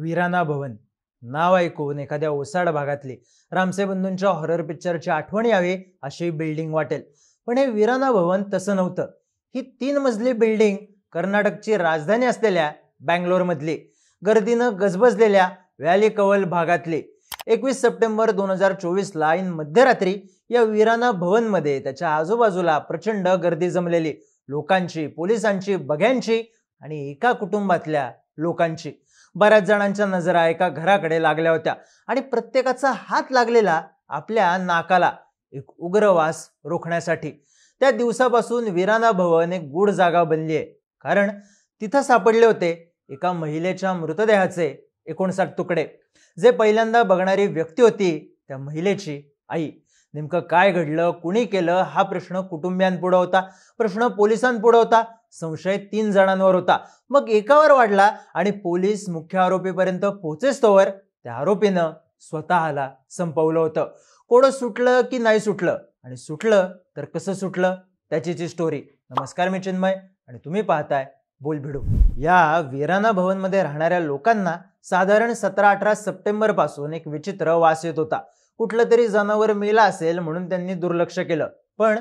वीराना भवन नाव ऐकून एखाद्या ओसाड भागातली रामसे हॉरर पिक्चरची आठवण यावी अशी बिल्डिंग वाटेल पण हे वीराना भवन तसं नव्हतं ही तीन मजली बिल्डिंग कर्नाटकची राजधानी असलेल्या बँगलोरमधली गर्दीनं गजबजलेल्या व्हॅली कवल भागातली एकवीस सप्टेंबर दोन हजार चोवीसला इन मध्यरात्री या वीराना भवनमध्ये त्याच्या आजूबाजूला प्रचंड गर्दी जमलेली लोकांची पोलिसांची बघ्यांची आणि एका कुटुंबातल्या लोकांची बऱ्याच जणांच्या नजरा एका घराकडे लागल्या होत्या आणि प्रत्येकाचा हात लागलेला आपल्या नाकाला एक उग्रवास रोखण्यासाठी त्या दिवसापासून वीराना भवन एक गुढ जागा बनली आहे कारण तिथं सापडले होते एका महिलेच्या मृतदेहाचे एकोणसाठ तुकडे जे पहिल्यांदा बघणारी व्यक्ती होती त्या महिलेची आई नेमकं काय घडलं कुणी केलं हा प्रश्न कुटुंबियांपुढं होता प्रश्न पोलिसांपुढं होता संशय तीन जणांवर होता मग एकावर वाढला आणि पोलीस मुख्य आरोपीपर्यंत पोहोचेस्तोवर त्या आरोपीनं स्वतःला संपवलं होतं कोण सुटलं की नाही सुटलं आणि सुटलं तर कसं सुटलं त्याची जी स्टोरी नमस्कार मी चिन्मय आणि तुम्ही पाहताय बोल भिडू या वीराना भवनमध्ये राहणाऱ्या लोकांना साधारण सतरा अठरा पासून एक विचित्र वास येत होता कुठलं तरी जनावर मेला असेल म्हणून त्यांनी दुर्लक्ष केलं पण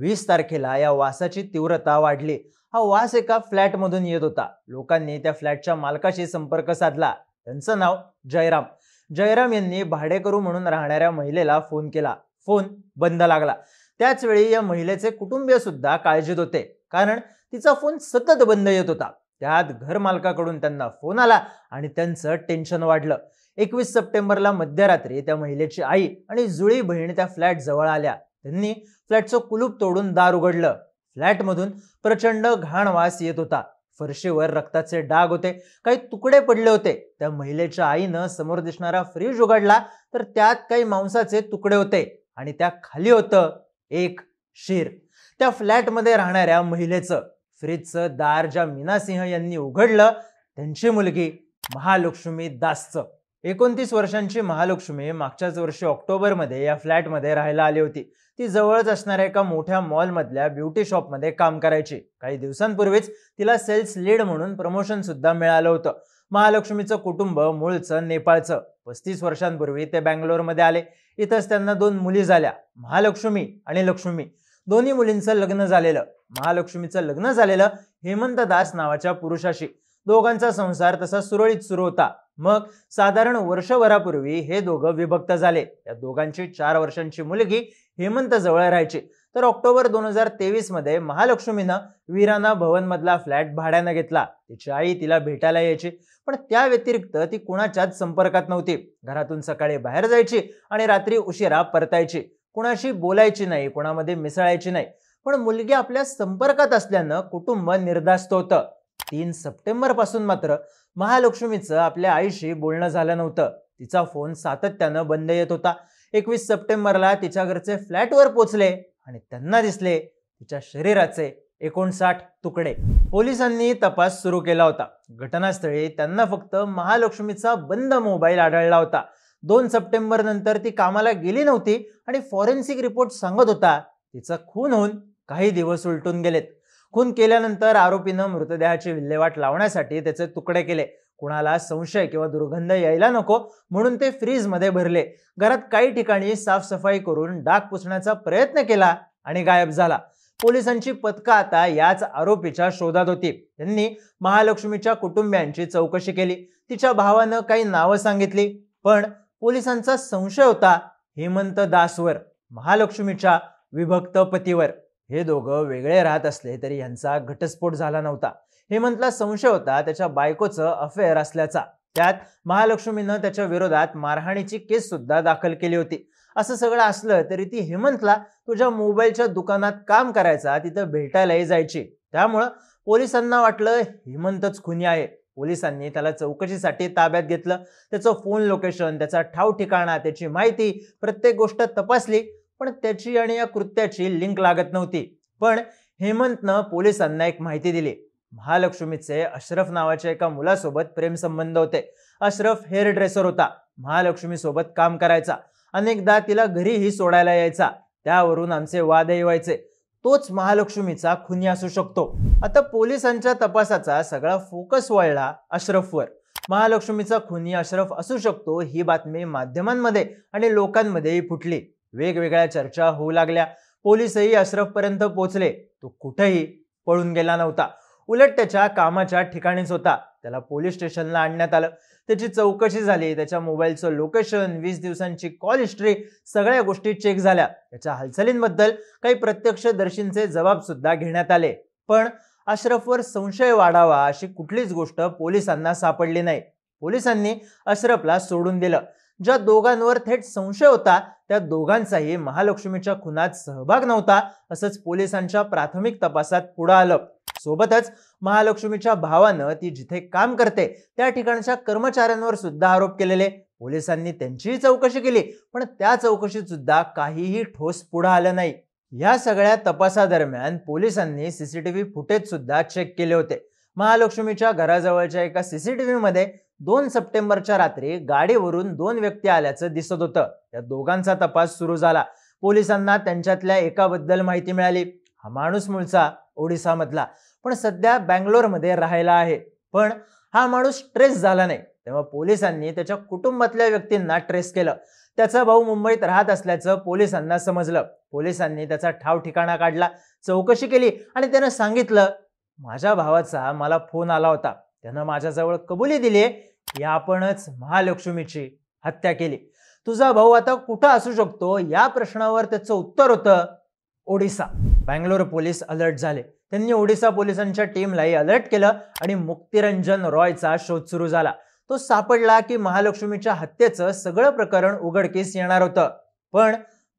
वीस तारखेला या वासाची तीव्रता वाढली हा वास एका फ्लॅटमधून येत होता लोकांनी त्या फ्लॅटच्या मालकाशी संपर्क साधला त्यांचं नाव जयराम जयराम यांनी भाडेकरू म्हणून राहणाऱ्या महिलेला फोन केला फोन बंद लागला त्याचवेळी या महिलेचे कुटुंबीय सुद्धा काळजीत होते कारण तिचा फोन सतत बंद येत होता त्यात घरमालकाकडून त्यांना फोन आला आणि त्यांचं टेन्शन वाढलं एकवीस सप्टेंबरला मध्यरात्री त्या महिलेची आई आणि जुळी बहीण त्या फ्लॅट जवळ आल्या त्यांनी फ्लॅटचं कुलूप तोडून दार उघडलं फ्लॅटमधून प्रचंड घाण वास येत होता फरशीवर रक्ताचे डाग होते काही तुकडे पडले होते त्या महिलेच्या आईनं समोर दिसणारा फ्रीज उघडला तर त्यात काही मांसाचे तुकडे होते आणि त्या खाली होतं एक शिर त्या फ्लॅटमध्ये राहणाऱ्या महिलेचं फ्रीजचं दार ज्या मीना सिंह यांनी उघडलं त्यांची मुलगी महालक्ष्मी दासचं एकोणतीस वर्षांची महालक्ष्मी मागच्याच वर्षी ऑक्टोबरमध्ये या फ्लॅटमध्ये राहायला आली होती ती जवळच असणाऱ्या एका मोठ्या मॉलमधल्या ब्युटी शॉपमध्ये काम करायची काही दिवसांपूर्वीच तिला सेल्स लीड म्हणून प्रमोशन सुद्धा मिळालं होतं महालक्ष्मीचं कुटुंब मूळचं नेपाळचं पस्तीस वर्षांपूर्वी ते बँगलोरमध्ये आले इथंच त्यांना दोन मुली झाल्या महालक्ष्मी आणि लक्ष्मी दोन्ही मुलींचं लग्न झालेलं महालक्ष्मीचं लग्न झालेलं हेमंत दास नावाच्या पुरुषाशी दोघांचा संसार तसा सुरळीत सुरू होता मग साधारण वर्षभरापूर्वी हे दोघं विभक्त झाले या दोघांची चार वर्षांची मुलगी हेमंत जवळ राहायची तर ऑक्टोबर दोन हजार तेवीस मध्ये महालक्ष्मीनं वीराना मधला फ्लॅट भाड्यानं घेतला तिची आई तिला भेटायला यायची पण त्या व्यतिरिक्त ती कुणाच्याच संपर्कात नव्हती घरातून सकाळी बाहेर जायची आणि रात्री उशिरा परतायची कोणाशी बोलायची नाही कोणामध्ये मिसळायची नाही पण मुलगी आपल्या संपर्कात असल्यानं कुटुंब निर्धास्त होतं तीन सप्टेंबर पासून मात्र महालक्ष्मीचं आपल्या आईशी बोलणं झालं नव्हतं तिचा फोन सातत्यानं बंद येत होता एकवीस सप्टेंबरला तिच्या घरचे फ्लॅटवर पोचले आणि त्यांना दिसले तिच्या शरीराचे एकोणसाठ तुकडे पोलिसांनी तपास सुरू केला होता घटनास्थळी त्यांना फक्त महालक्ष्मीचा बंद मोबाईल आढळला होता दोन सप्टेंबर नंतर ती कामाला गेली नव्हती आणि फॉरेन्सिक रिपोर्ट सांगत होता तिचा खून होऊन काही दिवस उलटून गेलेत खून केल्यानंतर आरोपीनं मृतदेहाची विल्हेवाट लावण्यासाठी त्याचे तुकडे केले कुणाला संशय किंवा दुर्गंध यायला नको म्हणून ते फ्रीजमध्ये भरले घरात काही ठिकाणी साफसफाई करून डाग पुसण्याचा प्रयत्न केला आणि गायब झाला पोलिसांची पथका आता याच आरोपीच्या शोधात होती त्यांनी महालक्ष्मीच्या कुटुंबियांची चौकशी केली तिच्या भावानं काही नावं सांगितली पण पोलिसांचा संशय होता हेमंत दासवर महालक्ष्मीच्या विभक्त पतीवर हे दोघं वेगळे राहत असले तरी यांचा घटस्फोट झाला नव्हता हेमंतला संशय होता त्याच्या बायकोचं अफेअर असल्याचा त्यात महालक्ष्मीनं त्याच्या विरोधात मारहाणीची केस सुद्धा दाखल केली होती असं सगळं असलं तरी ती हेमंतला तुझ्या मोबाईलच्या दुकानात काम करायचा तिथं भेटायलाही जायची त्यामुळं पोलिसांना वाटलं हेमंतच खुनी आहे पोलिसांनी त्याला चौकशीसाठी ताब्यात घेतलं त्याचं फोन लोकेशन त्याचा ठाव ठिकाणा त्याची माहिती प्रत्येक गोष्ट तपासली पण त्याची आणि या कृत्याची लिंक लागत नव्हती पण हेमंतनं पोलिसांना एक माहिती दिली महालक्ष्मीचे अशरफ नावाच्या एका मुलासोबत प्रेमसंबंध होते अशरफ हेअर ड्रेसर होता महालक्ष्मीसोबत काम करायचा अनेकदा तिला घरीही सोडायला यायचा त्यावरून आमचे वादही व्हायचे तोच महालक्ष्मीचा खुनी असू शकतो आता पोलिसांच्या तपासाचा सगळा फोकस वळला अश्रफवर महालक्ष्मीचा खुनी अश्रफ असू शकतो ही बातमी माध्यमांमध्ये आणि लोकांमध्येही फुटली वेगवेगळ्या चर्चा होऊ लागल्या पोलीसही अशरफपर्यंत पोहोचले तो कुठेही पळून गेला नव्हता उलट त्याच्या कामाच्या ठिकाणीच होता त्याला पोलीस स्टेशनला आणण्यात आलं त्याची चौकशी झाली त्याच्या मोबाईलचं लोकेशन वीस दिवसांची कॉल हिस्ट्री सगळ्या गोष्टी चेक झाल्या त्याच्या हालचालींबद्दल काही प्रत्यक्षदर्शींचे जबाब सुद्धा घेण्यात आले पण अश्रफवर संशय वाढावा अशी कुठलीच गोष्ट पोलिसांना सापडली नाही पोलिसांनी अश्रफला सोडून दिलं ज्या दोघांवर थेट संशय होता त्या दोघांचाही महालक्ष्मीच्या खुनात सहभाग नव्हता असंच पोलिसांच्या प्राथमिक तपासात पुढं आलं सोबतच महालक्ष्मीच्या भावानं ती जिथे काम करते त्या ठिकाणच्या कर्मचाऱ्यांवर सुद्धा आरोप केलेले पोलिसांनी त्यांचीही चौकशी केली पण त्या चौकशीत सुद्धा काहीही ठोस पुढं आलं नाही या सगळ्या तपासादरम्यान पोलिसांनी सीसीटीव्ही फुटेज सुद्धा चेक केले होते महालक्ष्मीच्या घराजवळच्या एका सीसीटीव्ही मध्ये दोन सप्टेंबरच्या रात्री गाडीवरून दोन व्यक्ती आल्याचं दिसत होतं त्या दोघांचा तपास सुरू झाला पोलिसांना त्यांच्यातल्या एकाबद्दल माहिती मिळाली हा माणूस मूळचा ओडिसामधला पण सध्या बँगलोरमध्ये राहायला आहे पण हा माणूस ट्रेस झाला नाही तेव्हा पोलिसांनी त्याच्या कुटुंबातल्या व्यक्तींना ट्रेस केलं त्याचा भाऊ मुंबईत राहत असल्याचं पोलिसांना समजलं पोलिसांनी त्याचा ठाव ठिकाणा काढला चौकशी केली आणि त्यानं सांगितलं माझ्या भावाचा मला फोन आला होता त्यानं माझ्याजवळ कबुली दिली की आपणच महालक्ष्मीची हत्या केली तुझा भाऊ आता कुठं असू शकतो या प्रश्नावर त्याचं उत्तर होतं ओडिसा बँगलोर पोलीस अलर्ट झाले त्यांनी ओडिसा पोलिसांच्या टीमलाही अलर्ट केलं आणि मुक्तिरंजन रॉयचा शोध सुरू झाला तो सापडला की महालक्ष्मीच्या हत्येचं सगळं प्रकरण उघडकीस येणार होतं पण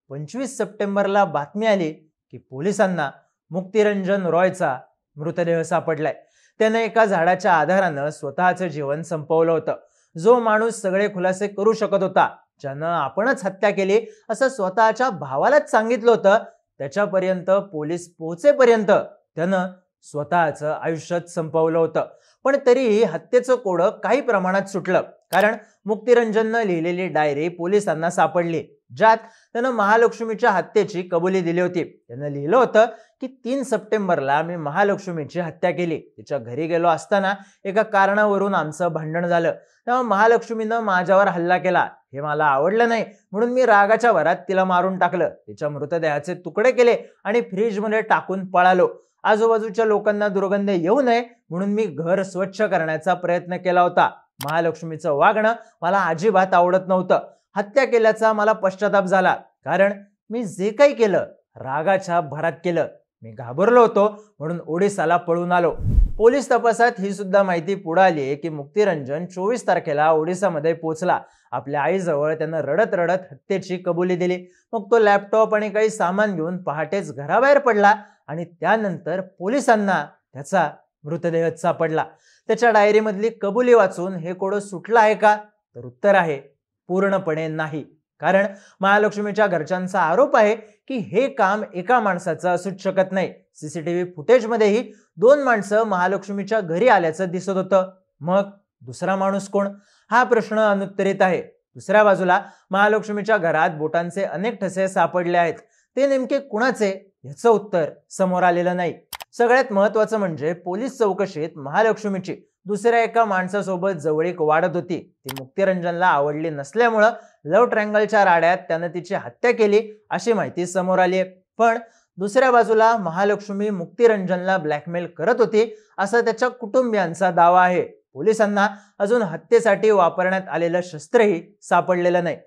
पंचवीस सप्टेंबरला बातमी आली की पोलिसांना मुक्तिरंजन रॉयचा मृतदेह सापडलाय त्यानं एका झाडाच्या आधारानं स्वतःचं जीवन संपवलं होतं जो माणूस सगळे खुलासे करू शकत होता ज्यानं आपणच हत्या केली असं स्वतःच्या भावालाच सांगितलं होतं त्याच्यापर्यंत पोलीस पोहोचेपर्यंत त्यानं स्वतःचं आयुष्यात संपवलं होतं पण तरीही हत्येचं कोडं काही प्रमाणात सुटलं कारण मुक्तिरंजननं लिहिलेली डायरी पोलिसांना सापडली ज्यात त्यानं महालक्ष्मीच्या हत्येची कबुली दिली होती त्यानं लिहिलं होतं की तीन सप्टेंबरला मी महालक्ष्मीची हत्या केली तिच्या घरी गेलो असताना एका कारणावरून आमचं भांडण झालं तेव्हा महालक्ष्मीनं माझ्यावर हल्ला केला हे मला आवडलं नाही म्हणून मी रागाच्या भरात तिला मारून टाकलं तिच्या मृतदेहाचे तुकडे केले आणि फ्रीजमध्ये टाकून पळालो आजूबाजूच्या लोकांना दुर्गंध येऊ नये म्हणून मी घर स्वच्छ करण्याचा प्रयत्न केला होता महालक्ष्मीचं वागणं मला अजिबात आवडत नव्हतं हत्या केल्याचा मला पश्चाताप झाला कारण मी जे काही केलं रागाच्या भरात केलं मी घाबरलो होतो म्हणून ओडिसाला पळून आलो पोलीस तपासात ही सुद्धा माहिती पुढे आली की मुक्तिरंजन चोवीस तारखेला ओडिसामध्ये पोहोचला आपल्या आईजवळ त्यानं रडत रडत हत्येची कबुली दिली मग तो लॅपटॉप आणि काही सामान घेऊन पहाटेच घराबाहेर पडला आणि त्यानंतर पोलिसांना त्याचा मृतदेह सापडला त्याच्या डायरीमधली कबुली वाचून हे कोडं सुटला आहे का तर उत्तर आहे पूर्णपणे नाही कारण महालक्ष्मीच्या घरच्यांचा आरोप आहे की हे काम एका माणसाचं असूच शकत नाही सीसीटीव्ही फुटेजमध्येही दोन माणसं महालक्ष्मीच्या घरी आल्याचं दिसत होतं मग दुसरा माणूस कोण हा प्रश्न अनुत्तरित आहे दुसऱ्या बाजूला महालक्ष्मीच्या घरात बोटांचे अनेक ठसे सापडले आहेत ते नेमके कुणाचे याचं उत्तर समोर आलेलं नाही सगळ्यात महत्वाचं म्हणजे पोलीस चौकशीत महालक्ष्मीची दुसऱ्या एका माणसासोबत जवळीक वाढत होती ती मुक्तिरंजनला आवडली नसल्यामुळं लव्ह ट्रँगलच्या राड्यात त्यानं तिची हत्या केली अशी माहिती समोर आली आहे पण दुसऱ्या बाजूला महालक्ष्मी मुक्तिरंजनला ब्लॅकमेल करत होती असा त्याच्या कुटुंबियांचा दावा आहे पोलिसांना अजून हत्येसाठी वापरण्यात आलेलं शस्त्रही सापडलेलं नाही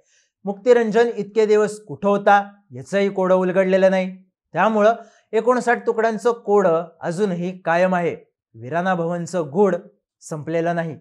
मुक्तिरंजन इतके दिवस कुठं होता याचंही कोडं उलगडलेलं नाही त्यामुळं एकोणसाठ तुकड्यांचं कोडं अजूनही कायम आहे विराना भवनचं गुढ संपलेला नाही